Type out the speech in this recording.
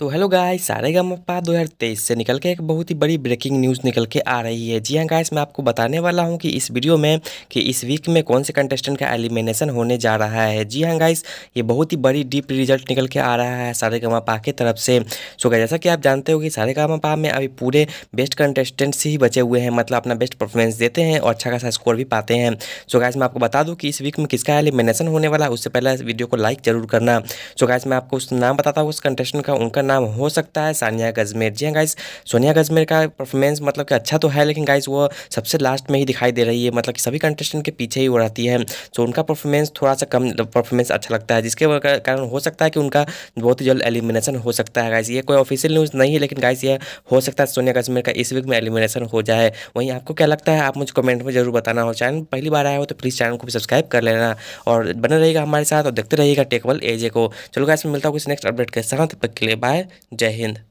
तो hello guys सारे gamma दो हज़ार तेईस से निकल के एक बहुत ही बड़ी ब्रेकिंग न्यूज़ निकल के आ रही है जी हाँ गाइस मैं आपको बताने वाला हूँ कि इस वीडियो में कि इस वीक में कौन से कंटेस्टेंट का एलिमिनेशन होने जा रहा है जी हाँ गाइस ये बहुत ही बड़ी डीप रिजल्ट निकल के आ रहा है सारे गामा के तरफ से सो जैसा कि आप जानते हो कि सारे गामा में अभी पूरे बेस्ट कंटेस्टेंट से ही बचे हुए हैं मतलब अपना बेस्ट परफॉर्मेंस देते हैं और अच्छा खासा स्कोर भी पाते हैं सो गाइस मैं आपको बता दूँ कि इस वीक में किसका एलिमिनेशन होने वाला है उससे पहले इस वीडियो को लाइक जरूर करना सो गाइस मैं आपको उस नाम बताता हूँ उस कंटेस्टेंट का उनका नाम हो सकता है सानिया गजमेर जी हाँ गाइज सोनिया गजमेर का परफॉर्मेंस मतलब कि अच्छा तो है लेकिन गाइज वो सबसे लास्ट में ही दिखाई दे रही है मतलब कि सभी कंटेस्टेंट के पीछे ही वो रहती है सो उनका परफॉर्मेंस थोड़ा सा कम परफॉर्मेंस मतलब अच्छा लगता है जिसके कारण हो सकता है कि उनका बहुत ही जल्द एलिमिनेशन हो सकता है गाइज ये कोई ऑफिशियल न्यूज़ नहीं है लेकिन गाइज ये हो सकता है सोनिया गजमेर का इस वीक में एलिमिनेशन हो जाए वहीं आपको क्या लगता है आप मुझे कमेंट में जरूर बताना हो चैनल पहली बार आया हो तो प्लीज़ चैनल को भी सब्सक्राइब कर लेना और बने रहेगा हमारे साथ और देखते रहिएगा टेकबल एजे को चलो गाइस मिलता हूँ कुछ नेक्स्ट अपडेट के साथ तब तक के लिए बाय जय हिंद